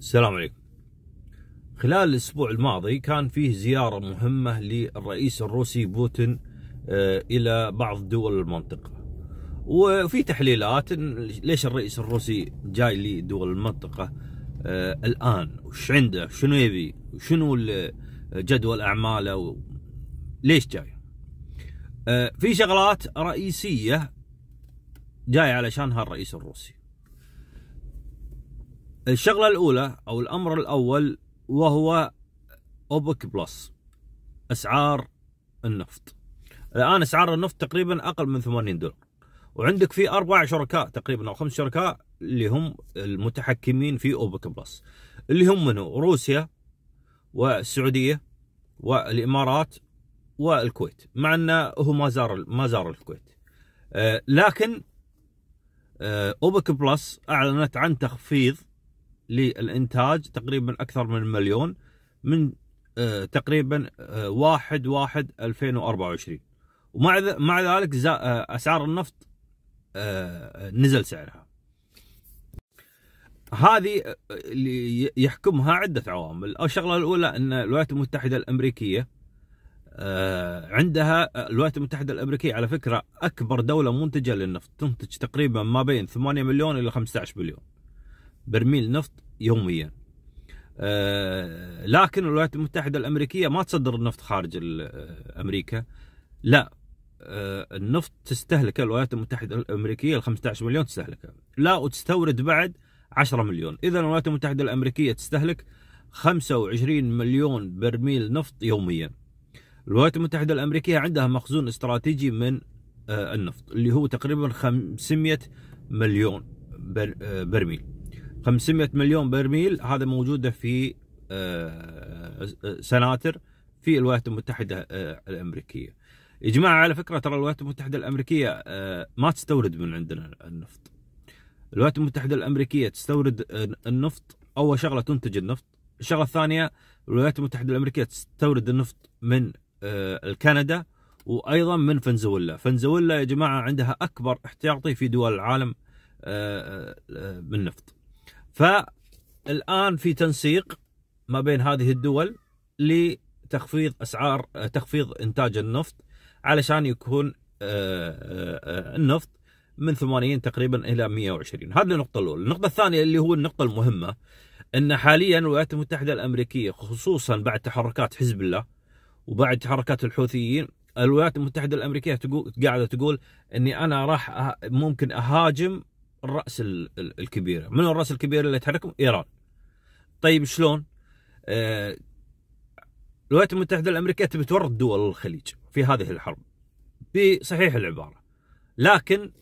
السلام عليكم. خلال الاسبوع الماضي كان فيه زياره مهمه للرئيس الروسي بوتين آه، الى بعض دول المنطقه. وفي تحليلات ليش الرئيس الروسي جاي لدول المنطقه آه، الان؟ وش عنده؟ شنو يبي؟ شنو جدول اعماله؟ ليش جاي؟ آه، في شغلات رئيسيه جاي علشانها الرئيس الروسي. الشغلة الأولى أو الأمر الأول وهو أوبك بلس أسعار النفط الآن أسعار النفط تقريبا أقل من 80 دولار وعندك في أربع شركاء تقريبا أو خمس شركاء اللي هم المتحكمين في أوبك بلس اللي هم منو روسيا والسعودية والإمارات والكويت مع أنه هو ما زار ما زار الكويت آه، لكن آه، أوبك بلس أعلنت عن تخفيض للإنتاج تقريبا أكثر من مليون من آه، تقريبا آه، واحد واحد 2024 ومع مع ذلك آه، أسعار النفط نزل سعرها هذه اللي يحكمها عدة عوامل الشغلة الأولى أن الولايات المتحدة الأمريكية عندها الولايات المتحدة الأمريكية على فكرة أكبر دولة منتجة للنفط تنتج تقريبا ما بين 8 مليون إلى 15 مليون برميل نفط يوميا آه، لكن الولايات المتحدة الأمريكية ما تصدر النفط خارج آه، أمريكا لا آه، النفط تستهلكه الولايات المتحدة الأمريكية ال 15 مليون تستهلكه لا وتستورد بعد 10 مليون إذا الولايات المتحدة الأمريكية تستهلك 25 مليون برميل نفط يوميا الولايات المتحدة الأمريكية عندها مخزون استراتيجي من النفط اللي هو تقريبا 500 مليون برميل 500 مليون برميل هذا موجوده في آه، سناتر في الولايات المتحده آه، الامريكيه. يا جماعه على فكره ترى الولايات المتحده الامريكيه آه، ما تستورد من عندنا النفط. الولايات المتحده الامريكيه تستورد النفط اول شغله تنتج النفط، الشغله الثانيه الولايات المتحده الامريكيه تستورد النفط من كندا وايضا من فنزويلا، فنزويلا يا جماعه عندها اكبر احتياطي في دول العالم بالنفط. فالآن في تنسيق ما بين هذه الدول لتخفيض أسعار تخفيض إنتاج النفط علشان يكون آه، آه، آه، النفط من 80 تقريبا الى 120 هذه النقطه الاولى النقطه الثانيه اللي هو النقطه المهمه ان حاليا الولايات المتحده الامريكيه خصوصا بعد تحركات حزب الله وبعد تحركات الحوثيين الولايات المتحده الامريكيه تقول قاعده تقول اني انا راح ممكن اهاجم الراس الكبيره من الراس الكبيره اللي تحركهم ايران طيب شلون آه الولايات المتحده الامريكيه تبي تورط دول الخليج في هذه الحرب بصحيح العباره لكن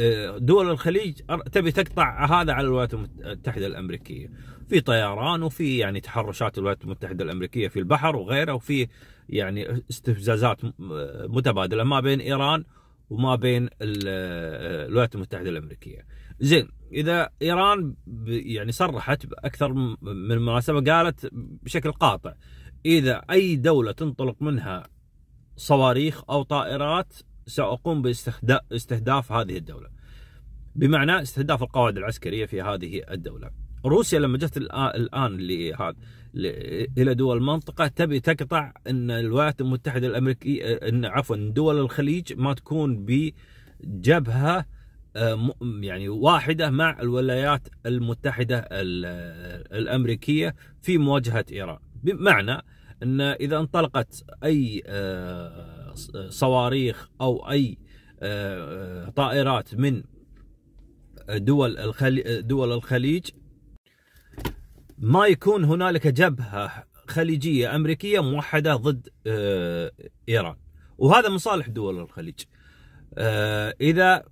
آه، دول الخليج تبي تقطع هذا على الولايات المتحده الامريكيه في طيران وفي يعني تحرشات الولايات المتحده الامريكيه في البحر وغيره وفي يعني استفزازات آه، متبادله ما بين ايران وما بين آه، الولايات المتحده الامريكيه. زين اذا ايران يعني صرحت اكثر من مناسبه قالت بشكل قاطع اذا اي دوله تنطلق منها صواريخ او طائرات ساقوم باستهداف هذه الدوله. بمعنى استهداف القواعد العسكريه في هذه الدوله. روسيا لما جت الان لهذا الى دول المنطقه تبي تقطع ان الولايات المتحده الامريكيه ان عفوا دول الخليج ما تكون بجبهه آه، يعني واحده مع الولايات المتحده الامريكيه في مواجهه ايران بمعنى ان اذا انطلقت اي آه، صواريخ او اي آه، طائرات من دول الخليج دول الخليج ما يكون هنالك جبهه خليجيه امريكيه موحده ضد آه، ايران وهذا من صالح دول الخليج آه، اذا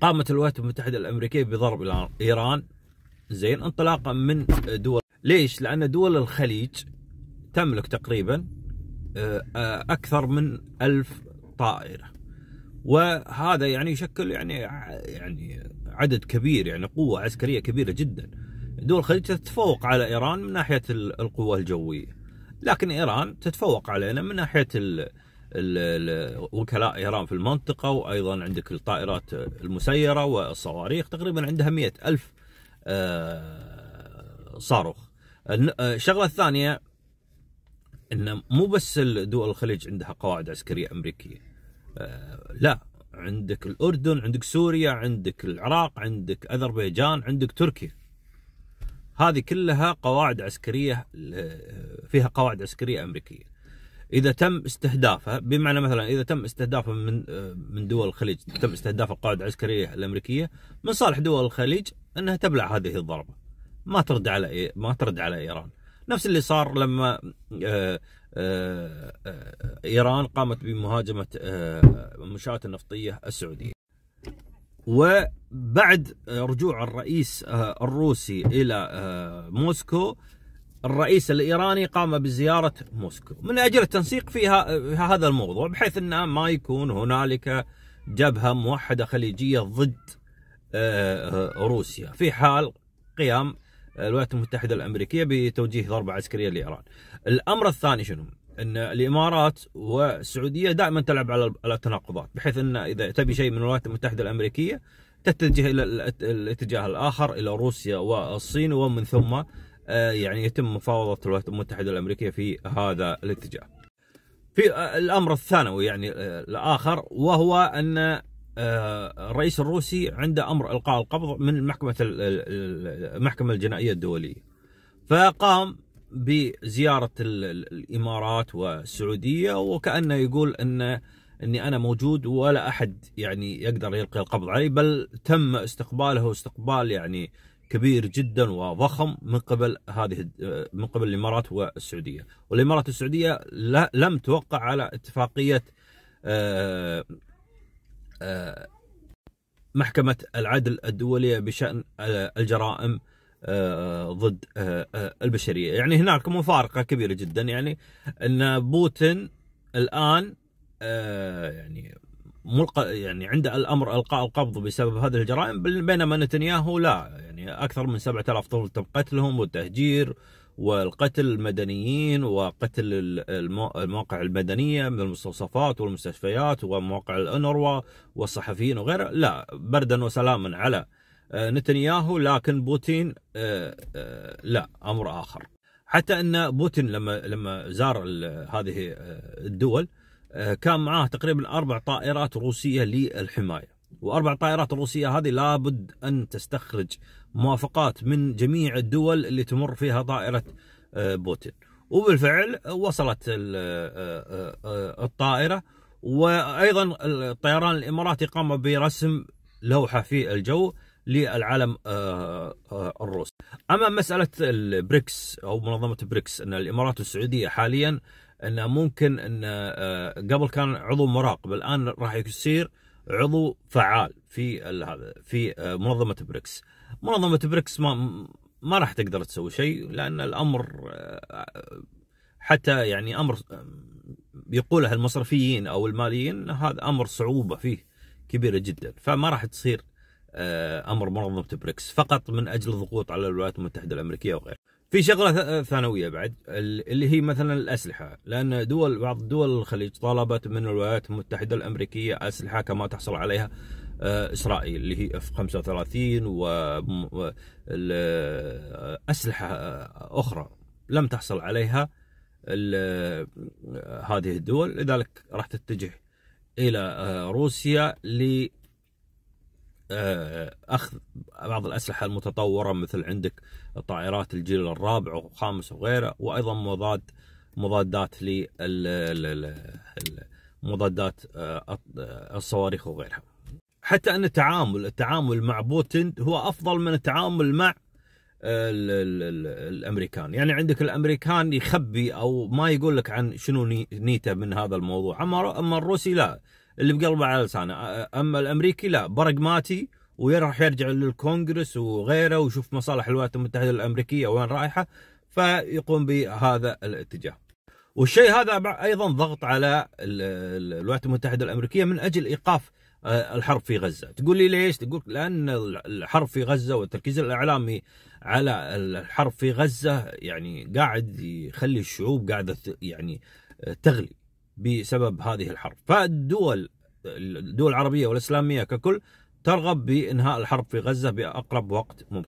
قامت الولايات المتحده الامريكيه بضرب ايران زين انطلاقا من دول ليش؟ لان دول الخليج تملك تقريبا آه، اكثر من ألف طائره وهذا يعني يشكل يعني يعني عدد كبير يعني قوه عسكريه كبيره جدا دول الخليج تتفوق على ايران من ناحيه القوه الجويه لكن ايران تتفوق علينا من ناحيه ال وكلاء ايران في المنطقه وايضا عندك الطائرات المسيره والصواريخ تقريبا عندها مئة الف آه، صاروخ آه، الشغله الثانيه ان مو بس دول الخليج عندها قواعد عسكريه امريكيه آه، لا عندك الاردن عندك سوريا عندك العراق عندك اذربيجان عندك تركيا هذه كلها قواعد عسكريه فيها قواعد عسكريه امريكيه اذا تم استهدافها بمعنى مثلا اذا تم استهدافها من من دول الخليج تم استهداف القواعد العسكريه الامريكيه من صالح دول الخليج انها تبلع هذه الضربه ما ترد على إيه ما ترد على ايران نفس اللي صار لما آه، آه، ايران قامت بمهاجمه آه، المنشات النفطيه السعوديه و بعد رجوع الرئيس آه، الروسي الى آه، موسكو الرئيس الايراني قام بزياره موسكو من اجل التنسيق في آه، هذا الموضوع بحيث ان ما يكون هنالك جبهه موحده خليجيه ضد روسيا في حال قيام الولايات المتحده الامريكيه بتوجيه ضربه عسكريه لايران. الامر الثاني شنو؟ ان الامارات والسعوديه دائما تلعب على التناقضات بحيث ان اذا تبي شيء من الولايات المتحده الامريكيه تتجه الى الاتجاه الاخر الى روسيا والصين ومن ثم آه، يعني يتم مفاوضه الولايات المتحده الامريكيه في هذا الاتجاه. في آه، الامر الثانوي يعني آه، الاخر وهو ان الرئيس الروسي عنده امر القاء القبض من محكمه المحكمه الجنائيه الدوليه. فقام بزياره الامارات والسعوديه وكانه يقول انه اني انا موجود ولا احد يعني يقدر يلقي القبض علي بل تم استقباله استقبال يعني كبير جدا وضخم من قبل هذه آه، من قبل الامارات والسعوديه، والامارات والسعوديه لا لم توقع على اتفاقيه آه، آه، محكمه العدل الدوليه بشان الجرائم ضد البشريه، يعني هناك مفارقه كبيره جدا يعني ان بوتين الان آه، يعني ملقى يعني عند الامر القاء القبض بسبب هذه الجرائم بينما نتنياهو لا يعني اكثر من 7000 طفل تم قتلهم والتهجير والقتل المدنيين وقتل المواقع المدنيه من المستوصفات والمستشفيات ومواقع الانروا والصحفيين وغيره لا بردا وسلاما على آه، نتنياهو لكن بوتين آه، لا امر اخر حتى ان بوتين لما لما زار هذه الدول آه، كان معاه تقريبا أربع طائرات روسية للحماية وأربع طائرات روسية هذه لابد أن تستخرج موافقات من جميع الدول اللي تمر فيها طائرة آه، بوتين وبالفعل وصلت آه، الطائرة وأيضا الطيران الإماراتي قام برسم لوحة في الجو للعالم الروسي أما مسألة البريكس أو منظمة بريكس أن الإمارات والسعودية حاليا انه ممكن انه آه، قبل كان عضو مراقب الان راح يصير عضو فعال في هذا في آه، منظمه بريكس منظمه بريكس ما ما راح تقدر تسوي شيء لان الامر آه، حتى يعني امر يقولها المصرفيين او الماليين هذا امر صعوبه فيه كبيره جدا فما راح تصير امر منظمه بريكس فقط من اجل الضغوط على الولايات المتحده الامريكيه وغيرها في شغله ثانويه بعد اللي هي مثلا الاسلحه لان دول بعض دول الخليج طلبت من الولايات المتحده الامريكيه اسلحه كما تحصل عليها آه، اسرائيل اللي هي اف 35 و اسلحه اخرى لم تحصل عليها هذه الدول لذلك راح تتجه الى آه، روسيا آه، اخذ بعض الاسلحه المتطوره مثل عندك طائرات الجيل الرابع والخامس وغيره وايضا مضاد مضادات مضادات آه، آه، الصواريخ وغيرها حتى ان التعامل التعامل مع بوتين هو افضل من التعامل مع الامريكان يعني عندك الامريكان يخبي او ما يقول لك عن شنو نيته من هذا الموضوع اما اما الروسي لا اللي بقلبه على لسانه اما الامريكي لا برقماتي ويروح يرجع للكونغرس وغيره ويشوف مصالح الولايات المتحده الامريكيه وين رايحه فيقوم بهذا الاتجاه. والشيء هذا ايضا ضغط على الولايات المتحده الامريكيه من اجل ايقاف الحرب في غزه، تقول لي ليش؟ تقول لان الحرب في غزه والتركيز الاعلامي على الحرب في غزه يعني قاعد يخلي الشعوب قاعده يعني تغلي بسبب هذه الحرب فالدول الدول العربية والإسلامية ككل ترغب بإنهاء الحرب في غزة بأقرب وقت ممكن